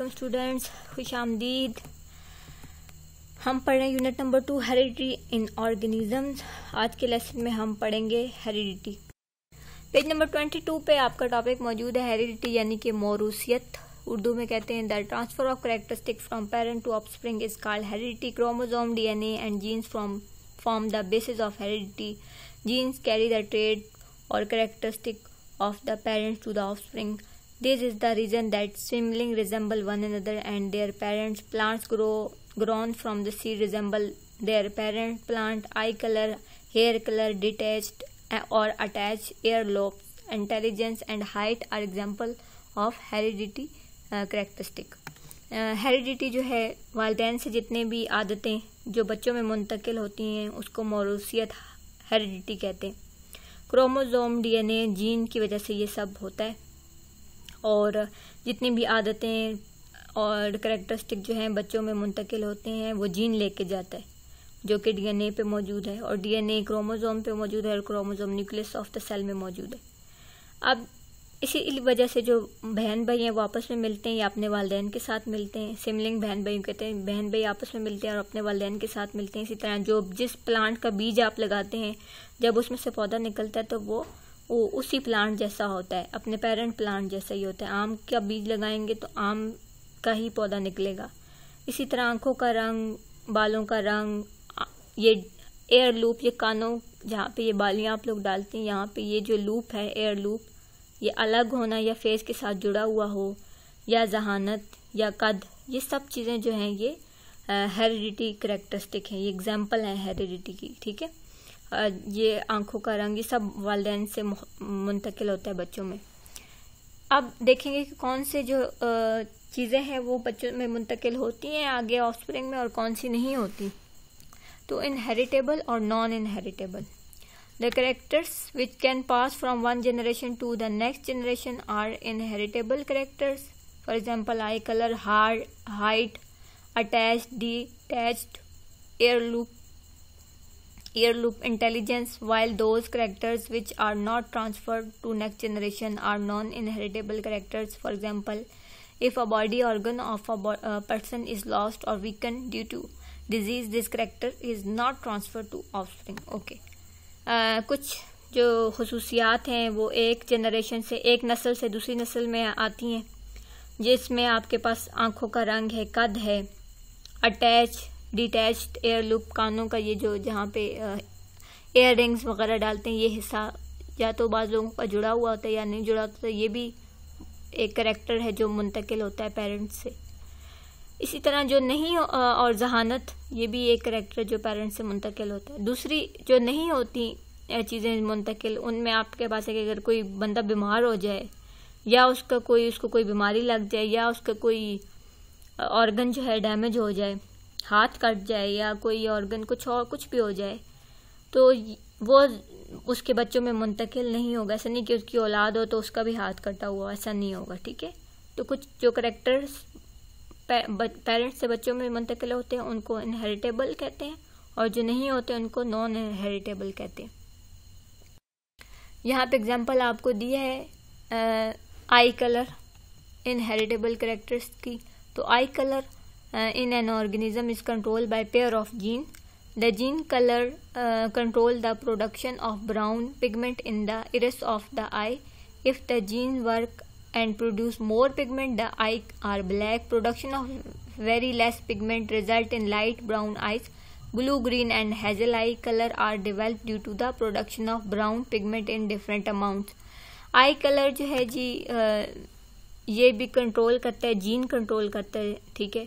Welcome students खुश आमदीद हम पढ़ रहे हैं unit number two heredity in organisms आज के लेसन में हम पढ़ेंगे heredity page number twenty two पे आपका टॉपिक मौजूद है हेरिडिटी यानी कि मोरूसियत उर्दू में कहते हैं the transfer of characteristic from parent to spring is called heredity chromosome DNA and genes from form the basis of heredity genes carry the trait और characteristic of the parents to the spring This is the reason that seedling resemble one another and their parents. Plants grow grown from the seed resemble their parent plant. Eye color, hair color, detached or attached earlobes, intelligence and height are example of heredity characteristic uh, heredity uh, जो है वालदेन से जितने भी आदतें जो बच्चों में मुंतकिल होती हैं उसको मौरूसियत हेरिडिटी कहते हैं क्रोमोजोम डीएनए जीन की वजह से ये सब होता है और जितनी भी आदतें और करेक्टरिस्टिक जो हैं बच्चों में मुंतकिल होते हैं वो जीन लेके जाता है जो कि डीएनए पे मौजूद है और डीएनए क्रोमोसोम पे मौजूद है और chromosome nucleus of the cell में मौजूद है अब इसी वजह से जो बहन भाई हैं वो आपस में मिलते हैं या अपने वालदेन के साथ मिलते हैं सिमलिंग बहन भाई कहते हैं बहन भाई आपस में मिलते हैं और अपने वालदेन के साथ मिलते हैं इसी तरह जो जिस प्लांट का बीज आप लगाते हैं जब उसमें से पौधा निकलता है तो वो वो उसी प्लांट जैसा होता है अपने पेरेंट प्लांट जैसा ही होता है आम का बीज लगाएंगे तो आम का ही पौधा निकलेगा इसी तरह आंखों का रंग बालों का रंग ये एयर लूप ये कानों जहाँ पे ये बालियाँ आप लोग डालते हैं यहाँ पे ये जो लूप है एयर लूप ये अलग होना या फेस के साथ जुड़ा हुआ हो या जहानत या कद ये सब चीज़ें जो हैं ये हेरिडिटी करेक्टरिस्टिक हैं ये एग्जाम्पल है हेरिडिटी की ठीक है ये आंखों का रंग ये सब वाले से मुंतकिल होता है बच्चों में अब देखेंगे कि कौन से जो चीज़ें हैं वो बच्चों में मुंतकिल होती हैं आगे ऑफस्प्रिंग में और कौन सी नहीं होती तो इनहेरिटेबल और non inheritable the characters which can pass from one generation to the next generation are inheritable characters for example eye colour hair height attach detach ear loop ear loop intelligence while those characters which are not transferred to next generation are non-inheritable characters for example if a body organ of a a person is lost or weakened due to disease this character is not transferred to offspring okay uh, कुछ जो खसूसियात हैं वो एक generation से एक नस्ल से दूसरी नस्ल में आती हैं जिसमें आपके पास आंखों का रंग है कद है अटैच डिटैच्ड एयर लूप कानों का ये जो जहाँ पे एयर रिंग्स वगैरह डालते हैं ये हिस्सा या तो बाद लोगों का जुड़ा हुआ होता है या नहीं जुड़ा होता तो ये भी एक करेक्टर है जो मुंतकिल होता है पेरेंट्स से इसी तरह जो नहीं और जहानत ये भी एक करेक्टर जो पेरेंट्स से मुंतकिल होता है दूसरी जो नहीं होती चीज़ें मुंतकिल उनमें आपके पास है कि अगर कोई बंदा बीमार हो जाए या उसका कोई उसको कोई बीमारी लग जाए या उसका कोई ऑर्गन जो है डैमेज हो जाए हाथ कट जाए या कोई ऑर्गन कुछ और कुछ भी हो जाए तो वो उसके बच्चों में मुंतकिल नहीं होगा ऐसा नहीं कि उसकी औलाद हो तो उसका भी हाथ कटा हुआ ऐसा नहीं होगा ठीक है तो कुछ जो करेक्टर्स पेरेंट्स से बच्चों में मुंतकिल होते हैं उनको इनहेरिटेबल कहते हैं और जो नहीं होते उनको नॉन इनहेरिटेबल कहते हैं यहाँ पे एग्जांपल आपको दिया है आई कलर इनहेरिटेबल करेक्टर्स की तो eye colour in an organism is control by pair of gene the gene colour control the production of brown pigment in the iris of the eye if the gene work and produce more pigment the eye are black production of very less pigment result in light brown eyes blue green and hazel eye colour are develop due to the production of brown pigment in different amount I colour जो है जी uh, ये भी control करता है gene control करता है ठीक है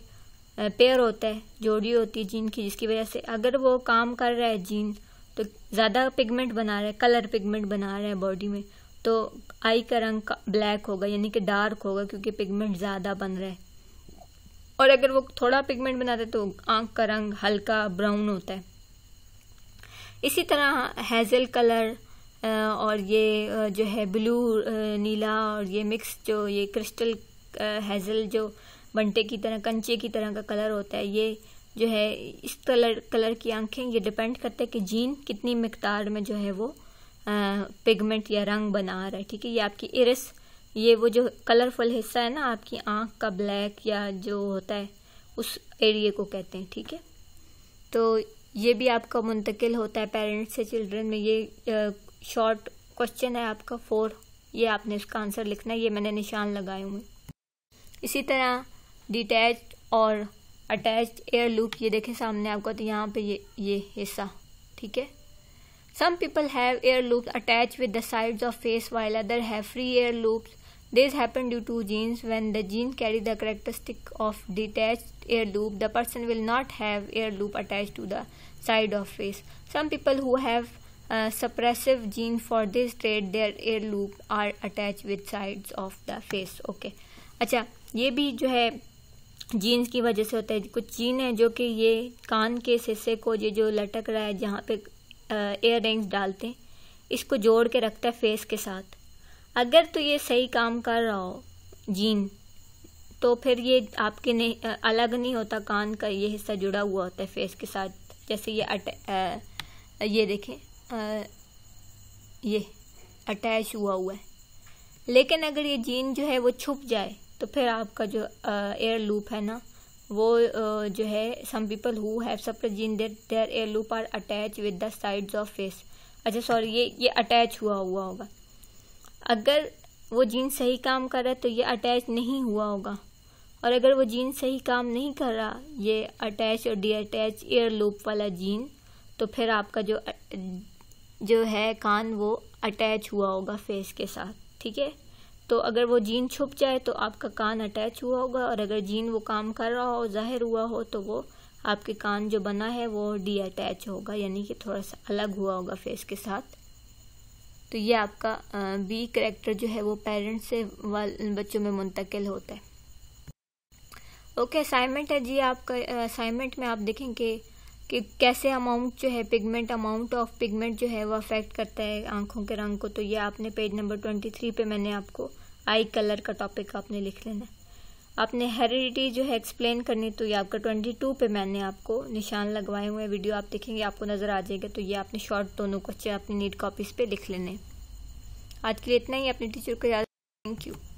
पेयर होता है जोड़ी होती है जीन की जिसकी वजह से अगर वो काम कर रहा है जीन तो ज़्यादा पिगमेंट बना रहा है कलर पिगमेंट बना रहा है बॉडी में तो आई का रंग ब्लैक होगा यानी कि डार्क होगा क्योंकि पिगमेंट ज़्यादा बन रहा है और अगर वो थोड़ा पिगमेंट बनाते तो आंख का रंग हल्का ब्राउन होता है इसी तरह हेज़ल कलर और ये जो है ब्लू नीला और ये मिक्स जो ये क्रिस्टल हेज़ल जो बंटे की तरह कंचे की तरह का कलर होता है ये जो है इस कलर कलर की आंखें ये डिपेंड करते हैं कि जीन कितनी मकदार में जो है वो पिगमेंट या रंग बना रहा है ठीक है ये आपकी इरिस ये वो जो कलरफुल हिस्सा है ना आपकी आंख का ब्लैक या जो होता है उस एरिए को कहते हैं ठीक है तो ये भी आपका मुंतकिल होता है पेरेंट्स से चिल्ड्रन में ये शॉर्ट क्वेश्चन है आपका फोर ये आपने इसका आंसर लिखना है ये मैंने निशान लगाए हुए इसी तरह डिटैच और अटैच एयर लूप ये देखें सामने आपको तो यहाँ पे ये ये हिस्सा ठीक है some people have ear loop attach with the side of face while other have free ear loop this happen due to genes when the genes carry the characteristic of detach ear loop the person will not have ear loop attach to the side of face some people who have suppressive gene for this trait their ear loop are attach with side of the face okay अच्छा ये भी जो है jeans की वजह से होता है कुछ जीन है जो कि ये कान के हिस्से को ये जो लटक रहा है जहाँ पे एयर रिंग्स डालते हैं इसको जोड़ के रखता है फेस के साथ अगर तो ये सही काम कर रहा हो जीन तो फिर ये आपके नहीं अलग नहीं होता कान का ये हिस्सा जुड़ा हुआ होता है फेस के साथ जैसे ये अट आ, ये देखें आ, ये अटैच हुआ हुआ है लेकिन अगर ये जीन जो है वो छुप जाए तो फिर आपका जो एयर लूप है ना वो जो है some people who have gene their their ear loop are attach with the sides of face अच्छा सॉरी ये ये अटैच हुआ हुआ होगा अगर वो जीन सही काम कर रहा है तो ये अटैच नहीं हुआ होगा और अगर वो जीन सही काम नहीं कर रहा ये अटैच और डी अटैच एयर लूप वाला जीन तो फिर आपका जो जो है कान वो अटैच हुआ होगा फेस के साथ ठीक है तो अगर वो जीन छुप जाए तो आपका कान अटैच हुआ होगा और अगर जीन वो काम कर रहा हो जाहिर हुआ हो तो वो आपके कान जो बना है वो डी अटैच होगा यानी कि थोड़ा सा अलग हुआ होगा फेस के साथ तो ये आपका बी करेक्टर जो है वो पेरेंट्स से बच्चों में मुंतकिल होता है ओके okay, असाइनमेंट है जी आपका असाइनमेंट में आप देखें कि कि कैसे अमाउंट जो है पिगमेंट अमाउंट ऑफ पिगमेंट जो है वो अफेक्ट करता है आंखों के रंग को तो ये आपने पेज नंबर ट्वेंटी थ्री पे मैंने आपको आई कलर का टॉपिक आपने लिख लेना है आपने हेरिडिटी जो है एक्सप्लेन करनी तो ये आपका 22 पे मैंने आपको निशान लगवाए हुए वीडियो आप देखेंगे आपको नज़र आ जाएगा तो ये आपने शॉर्ट दोनों क्वेश्चन अपनी नीट कॉपीज़ पे लिख लेने आज के लिए इतना ही अपने टीचर को याद थैंक यू